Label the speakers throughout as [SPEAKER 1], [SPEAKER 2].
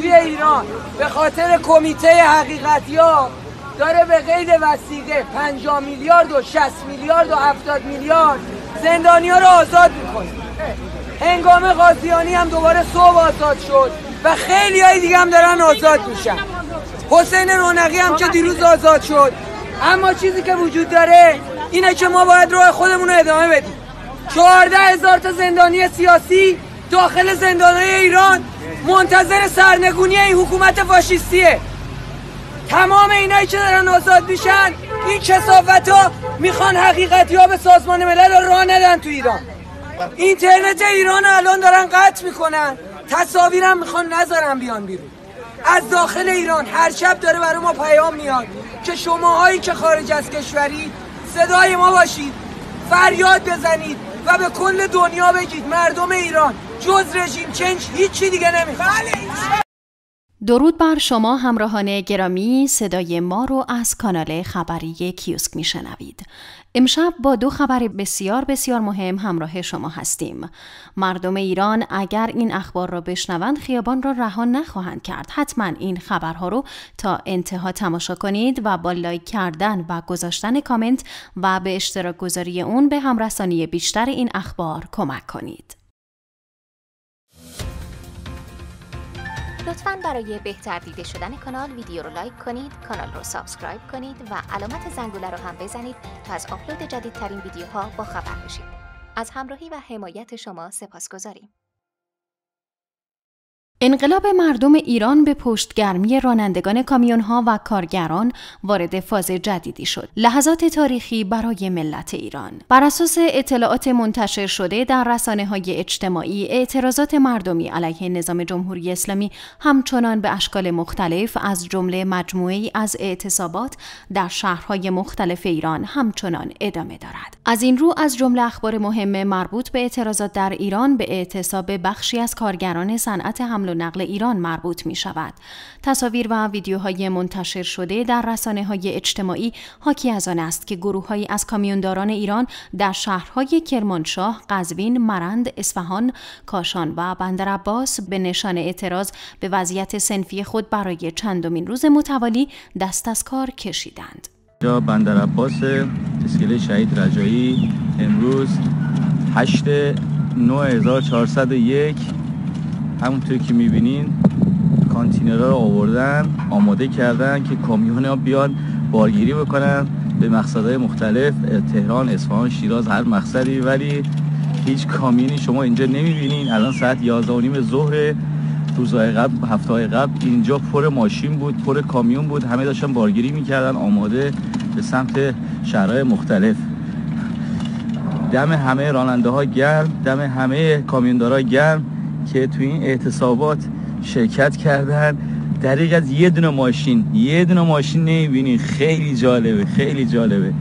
[SPEAKER 1] توی ایران به خاطر کمیته حقیقتیاب داره به قید وسیقه 50 میلیارد و 60 میلیارد و 70 میلیارد زندانیا رو آزاد میکنه هنگام قاضیانی هم دوباره صبح آزاد شد و خیلی های دیگه هم دارن آزاد میشن حسین رونقی هم که دیروز آزاد شد اما چیزی که وجود داره اینه که ما باید راه خودمون رو ادامه بدیم چهارده هزار تا زندانی سیاسی داخل زندانهای ایران منتظر سرنگونی این حکومت فاشیستیه تمام اینایی که دارن آزاد میشن این کسافت ها میخوان حقیقتی ها به سازمان ملل را راه ندن تو ایران اینترنت ایران الان دارن قطع میکنن تصاویرم میخوان نذارن بیان بیرون از داخل ایران هر شب داره برای ما پیام میاد که شماهایی که خارج از کشوری صدای ما باشید فریاد بزنید و به کل دنیا بگید مردم ایران جز رژیم چنج دیگه نمیخواد بله،
[SPEAKER 2] درود بر شما همراهان گرامی صدای ما رو از کانال خبری کیوسک میشنوید امشب با دو خبر بسیار بسیار مهم همراه شما هستیم مردم ایران اگر این اخبار را بشنوند خیابان را رها نخواهند کرد حتما این خبرها رو تا انتها تماشا کنید و با لایک کردن و گذاشتن کامنت و به اشتراک گذاری اون به همرسانی بیشتر این اخبار کمک کنید لطفا برای بهتر دیده شدن کانال ویدیو رو لایک کنید کانال رو سابسکرایب کنید و علامت زنگوله رو هم بزنید تا از آپلود جدیدترین ویدیوها با خبر بشید از همراهی و حمایت شما سپاسگزاریم انقلاب مردم ایران به پشتگرمی رانندگان کامیونها و کارگران وارد فاز جدیدی شد. لحظات تاریخی برای ملت ایران. بر اساس اطلاعات منتشر شده در رسانه های اجتماعی، اعتراضات مردمی علیه نظام جمهوری اسلامی همچنان به اشکال مختلف از جمله مجموعه از اعتصابات در شهرهای مختلف ایران همچنان ادامه دارد. از این رو از جمله اخبار مهم مربوط به اعتراضات در ایران به اعتصاب بخشی از کارگران صنعت حمل و نقل ایران مربوط می شود. تصاویر و ویدیوهای منتشر شده در رسانه های اجتماعی حاکی از آن است که گروههایی از کامیونداران ایران در شهرهای کرمانشاه، قزوین، مرند، اصفهان، کاشان و بندرعباس به نشان اعتراض به وضعیت سنفی خود برای چندمین روز متوالی دست از کار کشیدند.
[SPEAKER 1] جا بندر اسکله شهید رجایی امروز 8 9401 همونطور که میبینین کانتینرها رو آوردن آماده کردن که کامیون ها بیان بارگیری بکنن به مقصدهای مختلف تهران، اصفهان، شیراز هر مقصدی ولی هیچ کامیونی شما اینجا نمیبینین الان ساعت 11 و نیم ظهر روزهای قبل هفته های قبل اینجا پر ماشین بود پر کامیون بود همه داشتن بارگیری میکردن آماده به سمت شهرهای مختلف دم همه راننده ها گرم دم همه کامیوندارا گرم که توی این اعتصابات شرکت کردن دریق از یه دونه ماشین یه دونه ماشین نمیبینی خیلی جالبه خیلی جالبه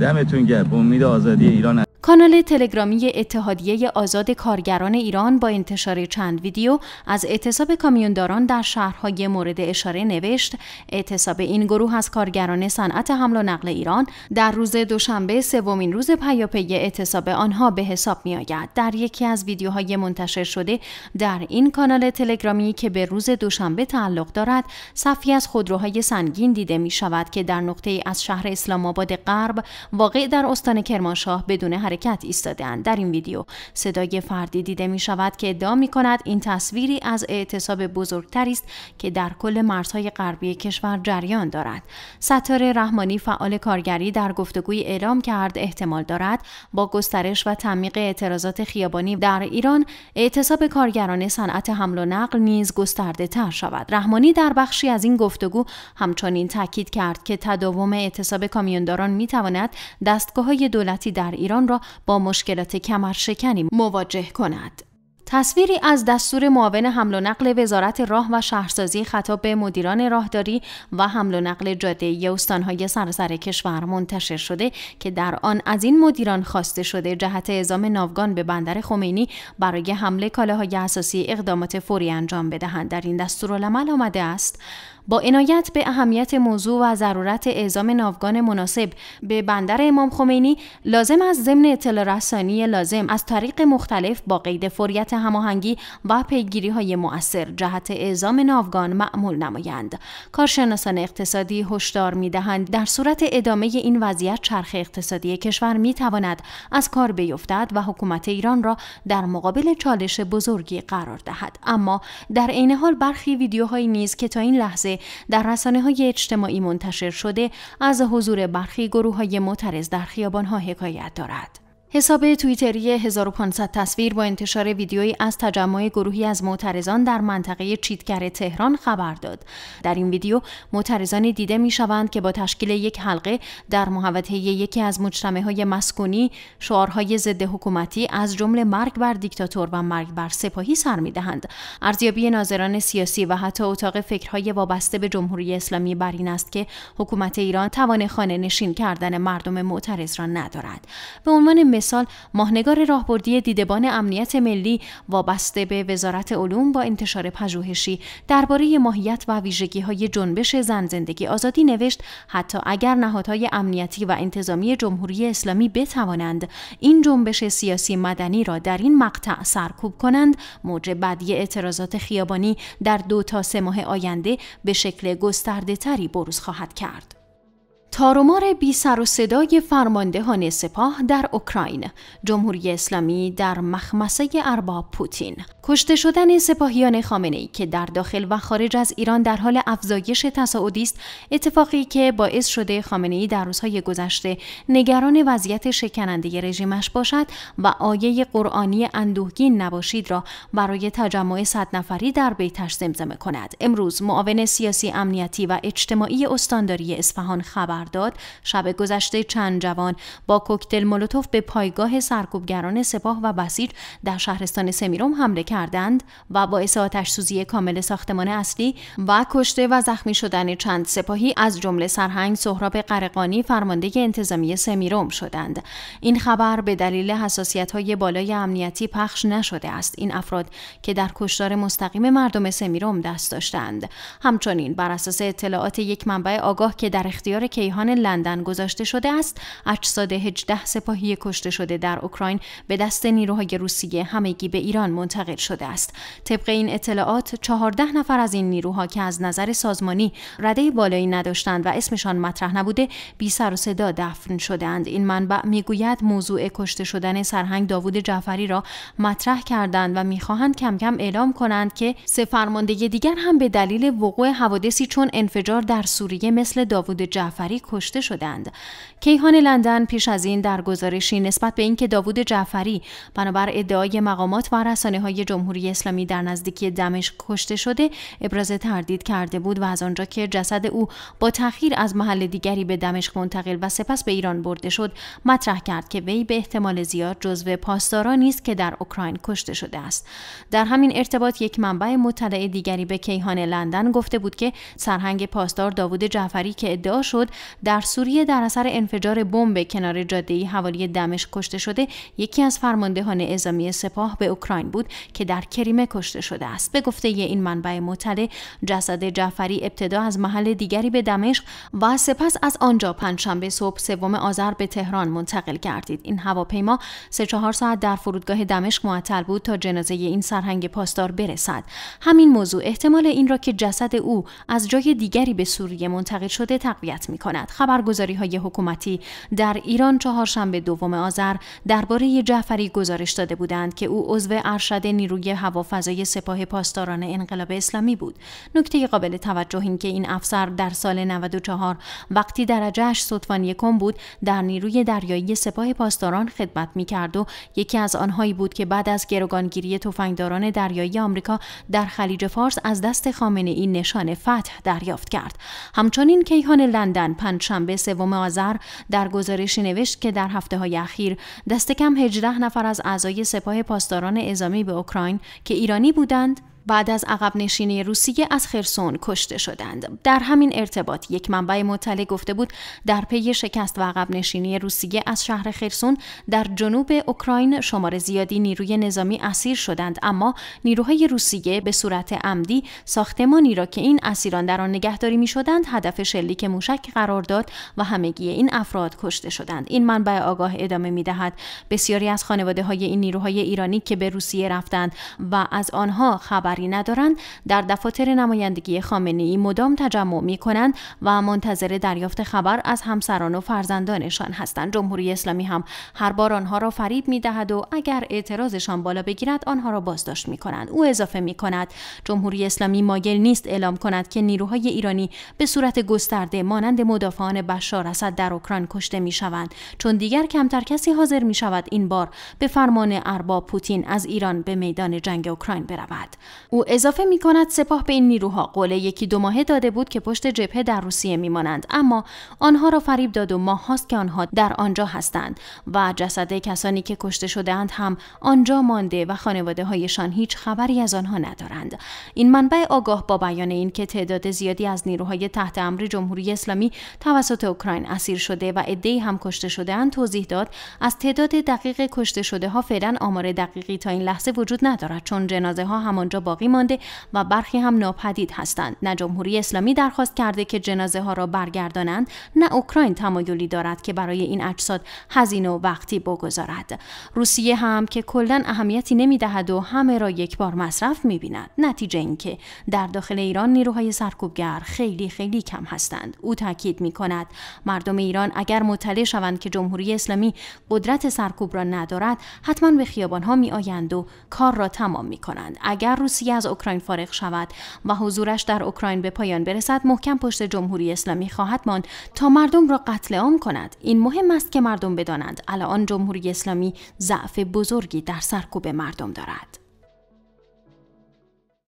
[SPEAKER 1] دمتون گرم امید آزادی ایران
[SPEAKER 2] کانال تلگرامی اتحادیه آزاد کارگران ایران با انتشار چند ویدیو از اعتصاب کامیونداران در شهرهای مورد اشاره نوشت اعتصاب این گروه از کارگران صنعت حمل و نقل ایران در روز دوشنبه سومین روز پیاپی اعتصاب آنها به حساب می آید در یکی از ویدیوهای منتشر شده در این کانال تلگرامی که به روز دوشنبه تعلق دارد صفی از خودروهای سنگین دیده می شود که در نقطه از شهر اسلام آباد غرب واقع در استان کرمانشاه بدون حرکت حرکت ایستادهاند در این ویدیو صدای فردی دیده می شود که ادعا می کند این تصویری از اعتصاب بزرگتری است که در کل مرزهای غربی کشور جریان دارد ستار رحمانی فعال کارگری در گفتگوی اعلام کرد احتمال دارد با گسترش و تعمیق اعتراضات خیابانی در ایران اعتصاب کارگران صنعت حمل و نقل نیز گسترده تر شود رحمانی در بخشی از این گفتگو همچنین تاکید کرد که تداوم اعتصاب کامیونداران میتواند دستگاه های دولتی در ایران را با مشکلات کمرشکنی مواجه کند. تصویری از دستور معاون حمل و نقل وزارت راه و شهرسازی خطاب به مدیران راهداری و حمل و نقل جاده استانهای سراسر کشور منتشر شده که در آن از این مدیران خواسته شده جهت اعزام ناوگان به بندر خمینی برای حمله کالاهای اساسی اقدامات فوری انجام بدهند در این دستورالعمل آمده است با عنایت به اهمیت موضوع و ضرورت اعزام ناوگان مناسب به بندر امام خمینی لازم از ضمن اطلاع رسانی لازم از طریق مختلف با قید فوریت هماهنگی و پیگیری های مؤثر جهت اعزام ناوگان معمول نمایند کارشناسان اقتصادی هشدار میدهند در صورت ادامه این وضعیت چرخ اقتصادی کشور می از کار بیفتد و حکومت ایران را در مقابل چالش بزرگی قرار دهد اما در عین حال برخی ویدیوهایی نیز که تا این لحظه در رسانه های اجتماعی منتشر شده از حضور برخی گروه های معترض در خیابان ها حکایت دارد. حساب توییتری 1500 تصویر با انتشار ویدیویی از تجمع گروهی از معترضان در منطقه چیتگر تهران خبر داد. در این ویدیو معترضانی دیده می شوند که با تشکیل یک حلقه در محوطه یکی از مجتمع های مسکونی شعارهای ضد حکومتی از جمله مرگ بر دیکتاتور و مرگ بر سپاهی سر می دهند. ارزیابی ناظران سیاسی و حتی اتاق فکرهای وابسته به جمهوری اسلامی بر این است که حکومت ایران توان خانه نشین کردن مردم معترض را ندارد. به عنوان مثال ماهنگار راهبردی دیدبان امنیت ملی وابسته به وزارت علوم با انتشار پژوهشی درباره ماهیت و ویژگی های جنبش زن زندگی آزادی نوشت حتی اگر نهادهای امنیتی و انتظامی جمهوری اسلامی بتوانند این جنبش سیاسی مدنی را در این مقطع سرکوب کنند موج بعدی اعتراضات خیابانی در دو تا سه ماه آینده به شکل گسترده بروز خواهد کرد. تارومار بی سر و صدای فرماندهان سپاه در اوکراین جمهوری اسلامی در مخمسه ارباب پوتین کشته شدن سپاهیان خامنه ای که در داخل و خارج از ایران در حال افزایش تصاعدی است اتفاقی که باعث شده خامنه ای در روزهای گذشته نگران وضعیت شکننده رژیمش باشد و آیه قرآنی اندوهگین نباشید را برای تجمع صد نفری در بیتش زمزمه کند امروز معاون سیاسی امنیتی و اجتماعی استانداری اصفهان خبر خرداد شب گذشته چند جوان با کوکتل مولوتوف به پایگاه سرکوبگران سپاه و بسیج در شهرستان سمیروم حمله کردند و باعث آتش سوزی کامل ساختمان اصلی و کشته و زخمی شدن چند سپاهی از جمله سرهنگ سهراب قرقانی فرمانده انتظامی سمیروم شدند این خبر به دلیل حساسیت های بالای امنیتی پخش نشده است این افراد که در کشتار مستقیم مردم سمیروم دست داشتند همچنین بر اساس اطلاعات یک منبع آگاه که در اختیار کیهان خانه لندن گذاشته شده است اجساد 18 سپاهی کشته شده در اوکراین به دست نیروهای روسیه همگی به ایران منتقل شده است طبق این اطلاعات 14 نفر از این نیروها که از نظر سازمانی رده بالایی نداشتند و اسمشان مطرح نبوده بی سر و صدا دفن شدند این منبع میگوید موضوع کشته شدن سرهنگ داوود جعفری را مطرح کردند و میخواهند کم کم اعلام کنند که سه فرمانده دیگر هم به دلیل وقوع حوادثی چون انفجار در سوریه مثل داوود جعفری کشته شدند کیهان لندن پیش از این در گزارشی نسبت به اینکه داوود جعفری بنابر ادعای مقامات و رسانه های جمهوری اسلامی در نزدیکی دمشق کشته شده ابراز تردید کرده بود و از آنجا که جسد او با تأخیر از محل دیگری به دمشق منتقل و سپس به ایران برده شد مطرح کرد که وی به احتمال زیاد جزو پاسدارا نیست که در اوکراین کشته شده است در همین ارتباط یک منبع مطلع دیگری به کیهان لندن گفته بود که سرهنگ پاسدار داوود جعفری که ادعا شد در سوریه در اثر انفجار بمب کنار جاده حوالی دمشق کشته شده یکی از فرماندهان اعزامی سپاه به اوکراین بود که در کریمه کشته شده است به گفته این منبع مطلع جسد جعفری ابتدا از محل دیگری به دمشق و سپس از آنجا پنجشنبه صبح سوم آذر به تهران منتقل گردید این هواپیما سه چهار ساعت در فرودگاه دمشق معطل بود تا جنازه این سرهنگ پاسدار برسد همین موضوع احتمال این را که جسد او از جای دیگری به سوریه منتقل شده تقویت می کند. کند خبرگزاری های حکومتی در ایران چهارشنبه دوم آذر درباره جعفری گزارش داده بودند که او عضو ارشد نیروی هوافضای سپاه پاسداران انقلاب اسلامی بود نکته قابل توجه این که این افسر در سال 94 وقتی درجهش سطفانی کم بود در نیروی دریایی سپاه پاسداران خدمت کرد و یکی از آنهایی بود که بعد از گروگانگیری تفنگداران دریایی آمریکا در خلیج فارس از دست خامنه این نشان فتح دریافت کرد همچنین کیهان لندن شنبه سوم آذر در گزارشی نوشت که در هفته های اخیر دست کم 18 نفر از اعضای سپاه پاسداران ازامی به اوکراین که ایرانی بودند بعد از عقب نشینی روسیه از خرسون کشته شدند. در همین ارتباط یک منبع مطلع گفته بود در پی شکست و عقب نشینی روسیه از شهر خرسون در جنوب اوکراین شمار زیادی نیروی نظامی اسیر شدند اما نیروهای روسیه به صورت عمدی ساختمانی را که این اسیران در آن نگهداری می شدند هدف شلیک موشک قرار داد و همگی این افراد کشته شدند. این منبع آگاه ادامه می دهد بسیاری از خانواده های این نیروهای ایرانی که به روسیه رفتند و از آنها خبر کاری ندارند در دفاتر نمایندگی خامنه ای مدام تجمع می کنند و منتظر دریافت خبر از همسران و فرزندانشان هستند جمهوری اسلامی هم هر بار آنها را فریب می دهد و اگر اعتراضشان بالا بگیرد آنها را بازداشت می کنند او اضافه می کند جمهوری اسلامی مایل نیست اعلام کند که نیروهای ایرانی به صورت گسترده مانند مدافعان بشار اسد در اوکراین کشته می شوند چون دیگر کمتر کسی حاضر می شود این بار به فرمان ارباب پوتین از ایران به میدان جنگ اوکراین برود او اضافه می کند سپاه به این نیروها قول یکی دو ماهه داده بود که پشت جبهه در روسیه میمانند اما آنها را فریب داد و ماه هاست که آنها در آنجا هستند و جسد کسانی که کشته شدهاند هم آنجا مانده و خانواده هایشان هیچ خبری از آنها ندارند این منبع آگاه با بیان این که تعداد زیادی از نیروهای تحت امر جمهوری اسلامی توسط اوکراین اسیر شده و عدهای هم کشته اند توضیح داد از تعداد دقیق کشته شده ها فعلا آمار دقیقی تا این لحظه وجود ندارد چون جنازه ها همانجا باقی باقی مانده و برخی هم ناپدید هستند نه جمهوری اسلامی درخواست کرده که جنازه ها را برگردانند نه اوکراین تمایلی دارد که برای این اجساد هزینه و وقتی بگذارد روسیه هم که کلا اهمیتی نمیدهد و همه را یک بار مصرف میبیند نتیجه اینکه در داخل ایران نیروهای سرکوبگر خیلی خیلی کم هستند او تاکید می مردم ایران اگر مطلع شوند که جمهوری اسلامی قدرت سرکوب را ندارد حتما به خیابان ها می آیند و کار را تمام می کنند اگر روسیه روسیه از اوکراین فارغ شود و حضورش در اوکراین به پایان برسد محکم پشت جمهوری اسلامی خواهد ماند تا مردم را قتل عام کند این مهم است که مردم بدانند الان جمهوری اسلامی ضعف بزرگی در سرکوب مردم دارد